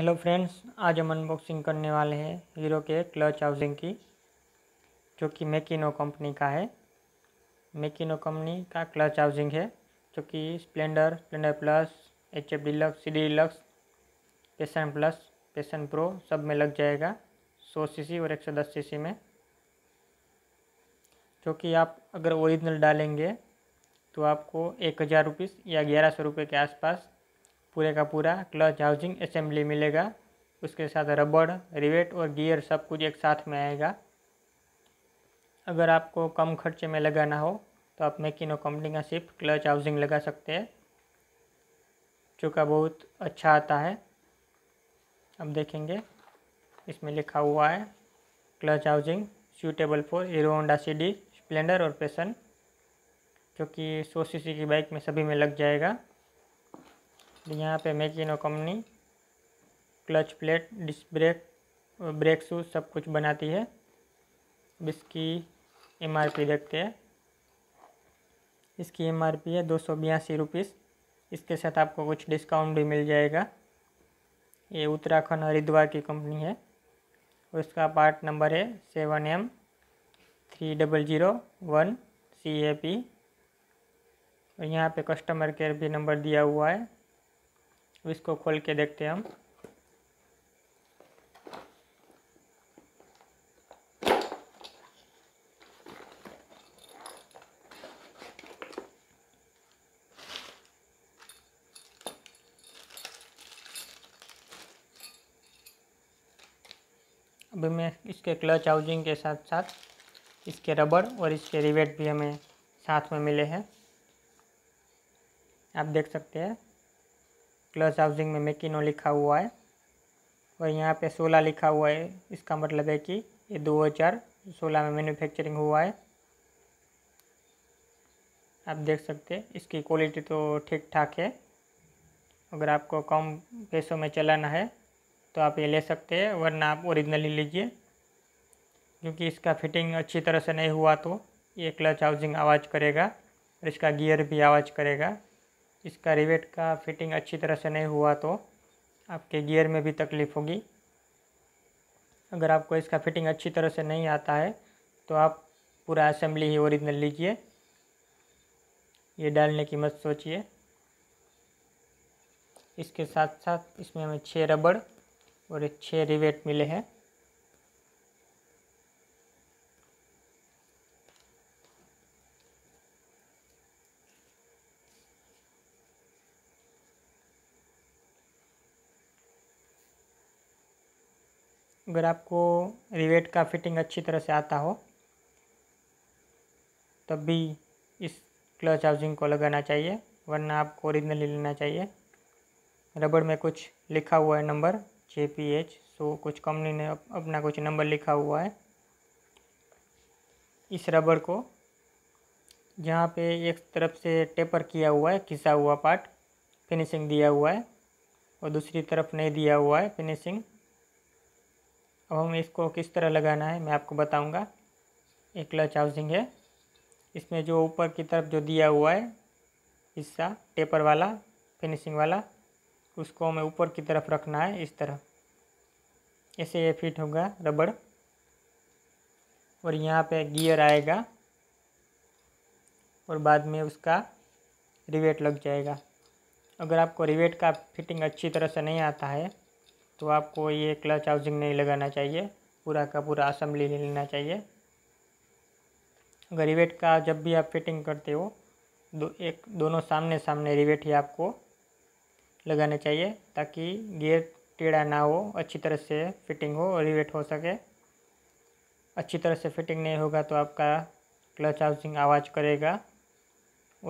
hello friends आज हम unboxing करने वाले हैं हीरो के क्लच हाउसिंग की जो कि मेकिनो कंपनी का है मेकिनो कंपनी का क्लच हाउसिंग है जो कि Splendor Splendor plus H F Deluxe C D Deluxe Passion plus Passion pro सब में लग जाएगा 100 सीसी और 110 सीसी में जो कि आप अगर ओरिजिनल डालेंगे तो आपको एक हज़ार रुपीज़ या ग्यारह सौ रुपये के आसपास पूरे का पूरा क्लच हाउसिंग असेंबली मिलेगा उसके साथ रबड़ रिवेट और गियर सब कुछ एक साथ में आएगा अगर आपको कम खर्चे में लगाना हो तो आप मेकिनो कंपनी का सिर्फ क्लच हाउसिंग लगा सकते हैं जो का बहुत अच्छा आता है अब देखेंगे इसमें लिखा हुआ है clutch housing suitable for Hero Honda C Splendor और पेसन जो कि सौ सी की बाइक में सभी में लग जाएगा तो यहाँ पे Makino company clutch plate disc brake brake shoes सब कुछ बनाती है इसकी एम देखते हैं इसकी एम है दो सौ बयासी रुपीज़ इसके साथ आपको कुछ डिस्काउंट भी मिल जाएगा ये उत्तराखंड हरिद्वार की कंपनी है उसका पार्ट नंबर है seven M three double zero one C A P और यहाँ पर कस्टमर केयर भी नंबर दिया हुआ है इसको खोल के देखते हैं हम अभी मैं इसके क्लच हाउजिंग के साथ साथ इसके रबड़ और इसके रिवेट भी हमें साथ में मिले हैं आप देख सकते हैं क्लच हाउसिंग में मेकिनो लिखा हुआ है और यहाँ पे सोलह लिखा हुआ है इसका मतलब है कि ये दो सोलह में मैन्युफैक्चरिंग हुआ है आप देख सकते हैं इसकी क्वालिटी तो ठीक ठाक है अगर आपको कम पैसों में चलाना है तो आप ये ले सकते हैं वरना आप ओरिजिनल ही लीजिए क्योंकि इसका फिटिंग अच्छी तरह से नहीं हुआ तो ये क्लच हाउसिंग आवाज़ करेगा और इसका गियर भी आवाज़ करेगा इसका रिवेट का फिटिंग अच्छी तरह से नहीं हुआ तो आपके गियर में भी तकलीफ़ होगी अगर आपको इसका फिटिंग अच्छी तरह से नहीं आता है तो आप पूरा असेंबली ही ओरिजिनल लीजिए ये डालने की मत सोचिए इसके साथ साथ इसमें हमें छः रबड़ और छः रिवेट मिले हैं अगर आपको रिवेट का फिटिंग अच्छी तरह से आता हो तब भी इस क्लच हाउसिंग को लगाना चाहिए वरना आपको ओरिजिनल ही लेना चाहिए रबड़ में कुछ लिखा हुआ है नंबर जे पी एच सो कुछ कंपनी ने अपना कुछ नंबर लिखा हुआ है इस रबड़ को जहाँ पे एक तरफ से टेपर किया हुआ है खिंचा हुआ पार्ट फिनिशिंग दिया हुआ है और दूसरी तरफ नहीं दिया हुआ है फिनिशिंग अब हमें इसको किस तरह लगाना है मैं आपको बताऊंगा एक क्लच हाउसिंग है इसमें जो ऊपर की तरफ जो दिया हुआ है हिस्सा टेपर वाला फिनिशिंग वाला उसको हमें ऊपर की तरफ रखना है इस तरह ऐसे ये फिट होगा रबड़ और यहाँ पे गियर आएगा और बाद में उसका रिवेट लग जाएगा अगर आपको रिवेट का फिटिंग अच्छी तरह से नहीं आता है तो आपको ये क्लच हाउसिंग नहीं लगाना चाहिए पूरा का पूरा असम्बली ले लेना चाहिए अगर रिवेट का जब भी आप फिटिंग करते हो दो एक दोनों सामने सामने रिवेट ही आपको लगाने चाहिए ताकि गियर टेढ़ा ना हो अच्छी तरह से फिटिंग हो और रिवेट हो सके अच्छी तरह से फिटिंग नहीं होगा तो आपका क्लच हाउसिंग आवाज़ करेगा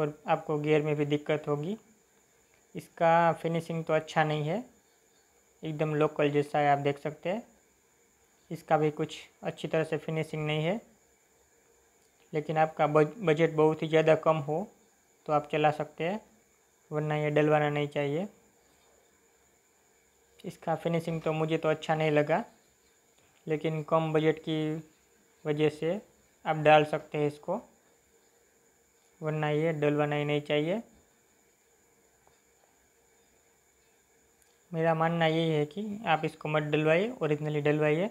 और आपको गियर में भी दिक्कत होगी इसका फिनिशिंग तो अच्छा नहीं है एकदम लोकल जैसा है आप देख सकते हैं इसका भी कुछ अच्छी तरह से फिनिशिंग नहीं है लेकिन आपका बजट बहुत ही ज़्यादा कम हो तो आप चला सकते हैं वरना ये डलवाना नहीं चाहिए इसका फिनिशिंग तो मुझे तो अच्छा नहीं लगा लेकिन कम बजट की वजह से आप डाल सकते हैं इसको वरना ये डलवाना ही नहीं चाहिए मेरा मानना यही है कि आप इसको मत डलवाइए ओरिजिनली डलवाइए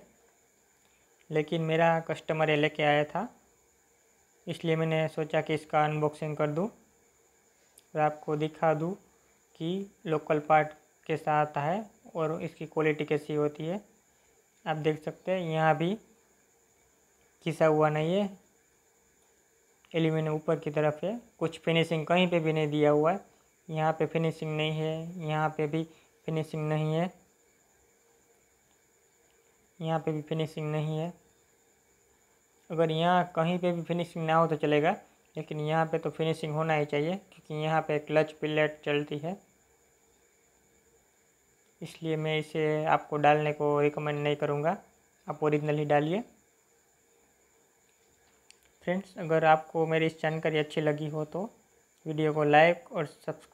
लेकिन मेरा कस्टमर ये लेके आया था इसलिए मैंने सोचा कि इसका अनबॉक्सिंग कर दूँ और आपको दिखा दूँ कि लोकल पार्ट कैसा आता है और इसकी क्वालिटी कैसी होती है आप देख सकते हैं यहाँ भी घिसा हुआ नहीं है एल्यूमिनियम ऊपर की तरफ है कुछ फिनिशिंग कहीं पे भी नहीं दिया हुआ है यहाँ पे फिनिशिंग नहीं है यहाँ पे भी फिनिशिंग नहीं है यहाँ पे भी फिनिशिंग नहीं है अगर यहाँ कहीं पे भी फिनिशिंग ना हो तो चलेगा लेकिन यहाँ पे तो फिनिशिंग होना ही चाहिए क्योंकि यहाँ पे क्लच प्लेट चलती है इसलिए मैं इसे आपको डालने को रिकमेंड नहीं करूँगा आप ओरिजिनल ही डालिए फ्रेंड्स अगर आपको मेरी इस जानकारी अच्छी लगी हो तो वीडियो को लाइक और सब्स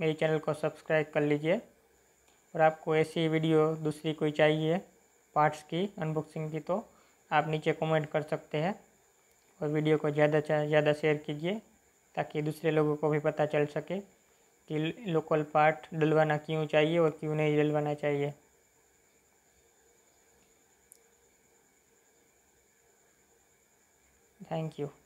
मेरे चैनल को सब्सक्राइब कर लीजिए और आपको ऐसी वीडियो दूसरी कोई चाहिए पार्ट्स की अनबॉक्सिंग की तो आप नीचे कमेंट कर सकते हैं और वीडियो को ज़्यादा से ज़्यादा शेयर कीजिए ताकि दूसरे लोगों को भी पता चल सके कि लोकल पार्ट डलवाना क्यों चाहिए और क्यों नहीं डलवाना चाहिए थैंक यू